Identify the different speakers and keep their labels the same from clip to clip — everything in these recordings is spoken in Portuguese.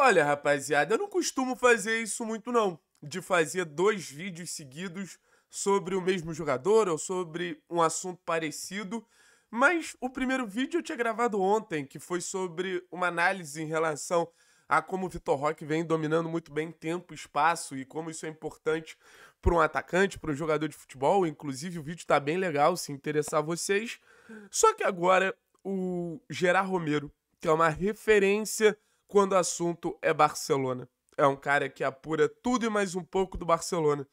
Speaker 1: Olha, rapaziada, eu não costumo fazer isso muito não, de fazer dois vídeos seguidos sobre o mesmo jogador ou sobre um assunto parecido, mas o primeiro vídeo eu tinha gravado ontem, que foi sobre uma análise em relação a como o Vitor Roque vem dominando muito bem tempo e espaço e como isso é importante para um atacante, para um jogador de futebol. Inclusive, o vídeo está bem legal, se interessar vocês. Só que agora o Gerard Romero, que é uma referência quando o assunto é Barcelona. É um cara que apura tudo e mais um pouco do Barcelona.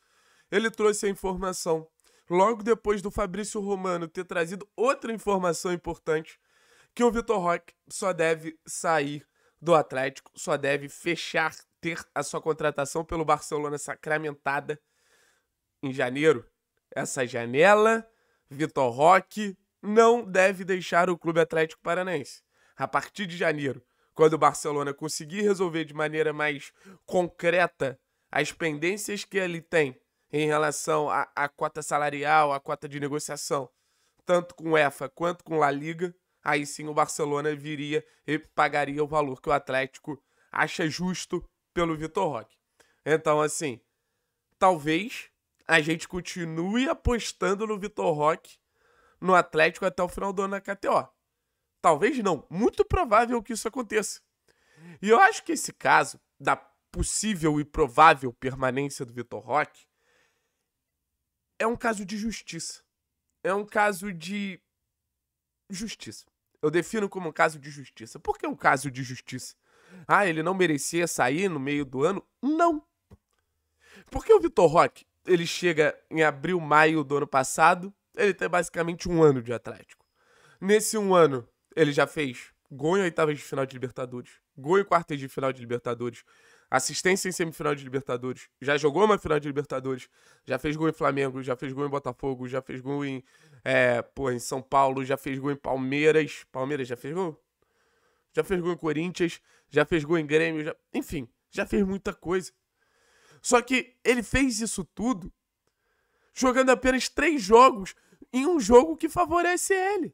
Speaker 1: Ele trouxe a informação logo depois do Fabrício Romano ter trazido outra informação importante, que o Vitor Roque só deve sair do Atlético, só deve fechar, ter a sua contratação pelo Barcelona sacramentada em janeiro. Essa janela, Vitor Roque não deve deixar o Clube Atlético Paranaense. A partir de janeiro, quando o Barcelona conseguir resolver de maneira mais concreta as pendências que ele tem em relação à, à cota salarial, à cota de negociação, tanto com o EFA quanto com La Liga, aí sim o Barcelona viria e pagaria o valor que o Atlético acha justo pelo Vitor Roque. Então, assim, talvez a gente continue apostando no Vitor Roque no Atlético até o final do ano na KTO talvez não, muito provável que isso aconteça. E eu acho que esse caso da possível e provável permanência do Vitor Roque é um caso de justiça. É um caso de justiça. Eu defino como um caso de justiça. Por que um caso de justiça? Ah, ele não merecia sair no meio do ano? Não. Porque o Vitor Roque, ele chega em abril, maio do ano passado, ele tem basicamente um ano de Atlético. Nesse um ano, ele já fez gol em oitavas de final de Libertadores, gol em quartas de final de Libertadores, assistência em semifinal de Libertadores, já jogou uma final de Libertadores, já fez gol em Flamengo, já fez gol em Botafogo, já fez gol em, é, pô, em São Paulo, já fez gol em Palmeiras. Palmeiras já fez gol? Já fez gol em Corinthians, já fez gol em Grêmio, já... enfim, já fez muita coisa. Só que ele fez isso tudo jogando apenas três jogos em um jogo que favorece ele.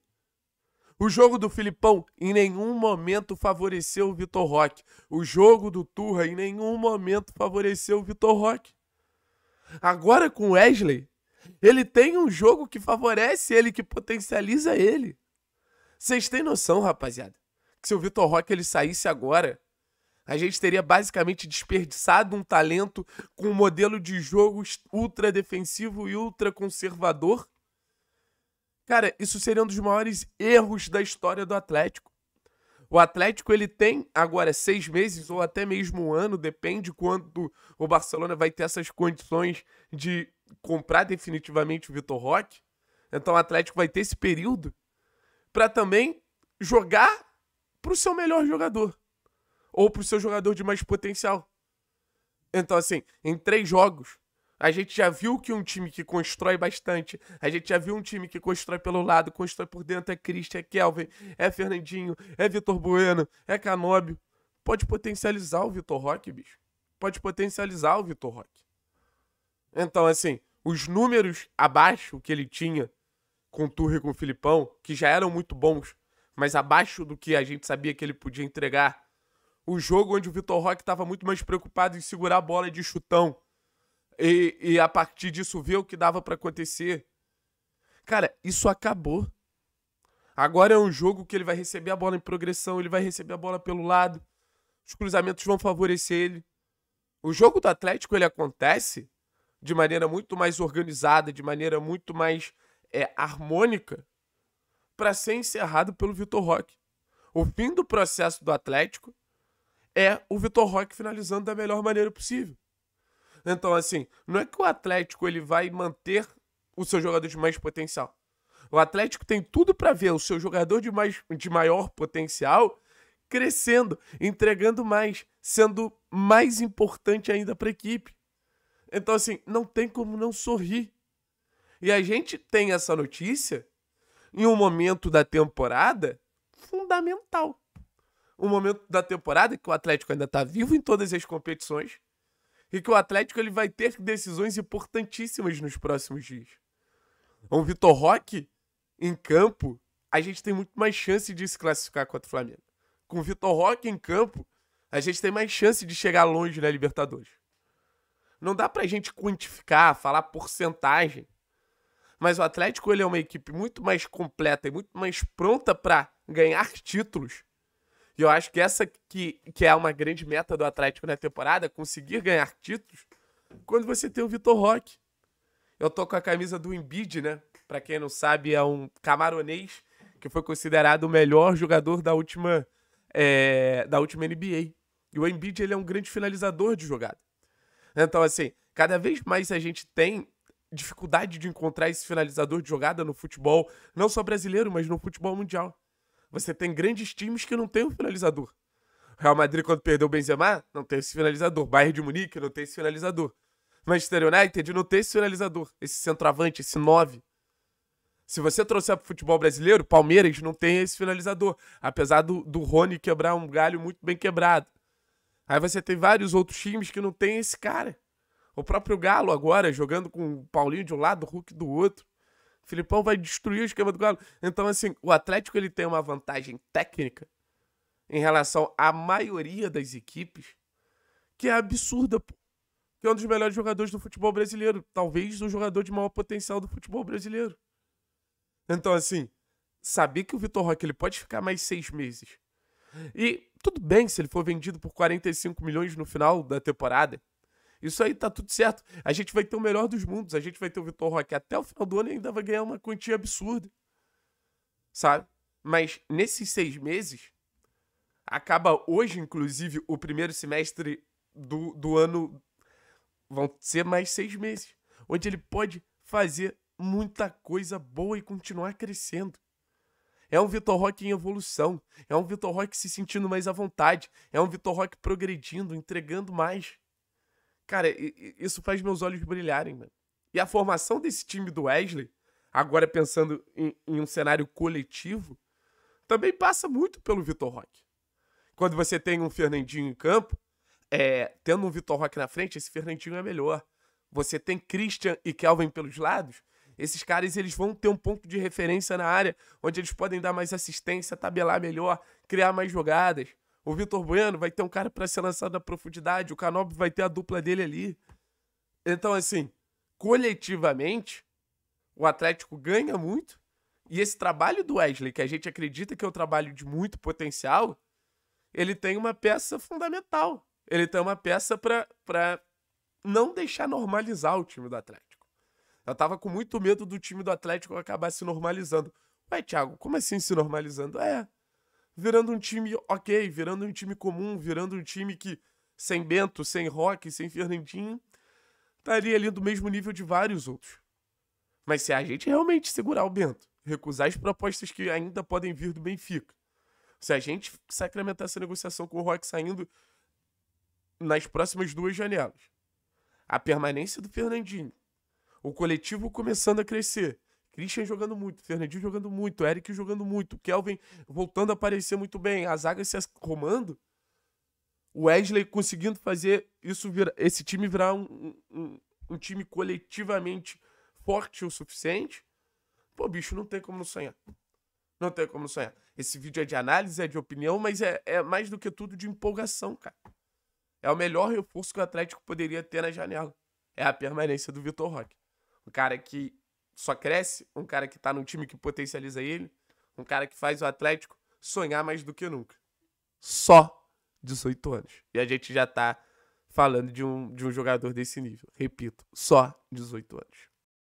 Speaker 1: O jogo do Filipão em nenhum momento favoreceu o Vitor Roque. O jogo do Turra em nenhum momento favoreceu o Vitor Roque. Agora com o Wesley, ele tem um jogo que favorece ele, que potencializa ele. Vocês têm noção, rapaziada, que se o Vitor Roque ele saísse agora, a gente teria basicamente desperdiçado um talento com um modelo de jogo ultra defensivo e ultra conservador Cara, isso seria um dos maiores erros da história do Atlético. O Atlético ele tem agora seis meses ou até mesmo um ano, depende quando o Barcelona vai ter essas condições de comprar definitivamente o Vitor Roque. Então o Atlético vai ter esse período para também jogar para o seu melhor jogador ou para o seu jogador de mais potencial. Então assim, em três jogos a gente já viu que um time que constrói bastante, a gente já viu um time que constrói pelo lado, constrói por dentro, é Christian, é Kelvin, é Fernandinho, é Vitor Bueno, é Canobio. Pode potencializar o Vitor Roque, bicho. Pode potencializar o Vitor Roque. Então, assim, os números abaixo que ele tinha com o Turre e com o Filipão, que já eram muito bons, mas abaixo do que a gente sabia que ele podia entregar. O jogo onde o Vitor Roque estava muito mais preocupado em segurar a bola de chutão e, e a partir disso ver o que dava para acontecer. Cara, isso acabou. Agora é um jogo que ele vai receber a bola em progressão, ele vai receber a bola pelo lado, os cruzamentos vão favorecer ele. O jogo do Atlético ele acontece de maneira muito mais organizada, de maneira muito mais é, harmônica, para ser encerrado pelo Vitor Roque. O fim do processo do Atlético é o Vitor Roque finalizando da melhor maneira possível. Então, assim, não é que o Atlético ele vai manter o seu jogador de mais potencial. O Atlético tem tudo para ver o seu jogador de, mais, de maior potencial crescendo, entregando mais, sendo mais importante ainda para a equipe. Então, assim, não tem como não sorrir. E a gente tem essa notícia em um momento da temporada fundamental. Um momento da temporada que o Atlético ainda está vivo em todas as competições e que o Atlético ele vai ter decisões importantíssimas nos próximos dias. Com o Vitor Roque em campo, a gente tem muito mais chance de se classificar contra o Flamengo. Com o Vitor Roque em campo, a gente tem mais chance de chegar longe na né, Libertadores. Não dá pra gente quantificar, falar porcentagem, mas o Atlético ele é uma equipe muito mais completa e muito mais pronta para ganhar títulos e eu acho que essa que, que é uma grande meta do Atlético na temporada, conseguir ganhar títulos, quando você tem o Vitor Roque. Eu tô com a camisa do Embiid, né? Pra quem não sabe, é um camaronês que foi considerado o melhor jogador da última, é, da última NBA. E o Embiid, ele é um grande finalizador de jogada. Então, assim, cada vez mais a gente tem dificuldade de encontrar esse finalizador de jogada no futebol, não só brasileiro, mas no futebol mundial. Você tem grandes times que não tem um finalizador. Real Madrid, quando perdeu o Benzema, não tem esse finalizador. Bayern de Munique não tem esse finalizador. Manchester United não tem esse finalizador, esse centroavante, esse 9. Se você trouxer para o futebol brasileiro, Palmeiras não tem esse finalizador. Apesar do, do Rony quebrar um galho muito bem quebrado. Aí você tem vários outros times que não tem esse cara. O próprio Galo agora, jogando com o Paulinho de um lado, o Hulk do outro. Filipão vai destruir o esquema do Galo. Então, assim, o Atlético ele tem uma vantagem técnica em relação à maioria das equipes que é absurda. Que é um dos melhores jogadores do futebol brasileiro. Talvez o jogador de maior potencial do futebol brasileiro. Então, assim, saber que o Vitor Roque ele pode ficar mais seis meses. E tudo bem se ele for vendido por 45 milhões no final da temporada. Isso aí tá tudo certo. A gente vai ter o melhor dos mundos. A gente vai ter o Vitor Roque até o final do ano e ainda vai ganhar uma quantia absurda. Sabe? Mas nesses seis meses, acaba hoje, inclusive, o primeiro semestre do, do ano. Vão ser mais seis meses. Onde ele pode fazer muita coisa boa e continuar crescendo. É um Vitor Roque em evolução. É um Vitor Roque se sentindo mais à vontade. É um Vitor Roque progredindo, entregando mais. Cara, isso faz meus olhos brilharem, mano. E a formação desse time do Wesley, agora pensando em, em um cenário coletivo, também passa muito pelo Vitor Roque. Quando você tem um Fernandinho em campo, é, tendo um Vitor Roque na frente, esse Fernandinho é melhor. Você tem Christian e Kelvin pelos lados, esses caras eles vão ter um ponto de referência na área, onde eles podem dar mais assistência, tabelar melhor, criar mais jogadas. O Vitor Bueno vai ter um cara para ser lançado na profundidade. O Canobio vai ter a dupla dele ali. Então, assim, coletivamente, o Atlético ganha muito. E esse trabalho do Wesley, que a gente acredita que é um trabalho de muito potencial, ele tem uma peça fundamental. Ele tem uma peça para não deixar normalizar o time do Atlético. Eu tava com muito medo do time do Atlético acabar se normalizando. Ué, Thiago, como assim se normalizando? É, virando um time ok, virando um time comum, virando um time que sem Bento, sem Roque, sem Fernandinho, estaria tá ali do mesmo nível de vários outros. Mas se a gente realmente segurar o Bento, recusar as propostas que ainda podem vir do Benfica, se a gente sacramentar essa negociação com o Roque saindo nas próximas duas janelas, a permanência do Fernandinho, o coletivo começando a crescer Christian jogando muito, Fernandinho jogando muito, Eric jogando muito, Kelvin voltando a aparecer muito bem, a zaga se arrumando. O Wesley conseguindo fazer isso virar, esse time virar um, um, um time coletivamente forte o suficiente. Pô, bicho, não tem como não sonhar. Não tem como não sonhar. Esse vídeo é de análise, é de opinião, mas é, é mais do que tudo de empolgação, cara. É o melhor reforço que o Atlético poderia ter na janela. É a permanência do Vitor Roque. o cara que só cresce, um cara que tá num time que potencializa ele, um cara que faz o Atlético sonhar mais do que nunca. Só 18 anos. E a gente já tá falando de um, de um jogador desse nível. Repito, só 18 anos.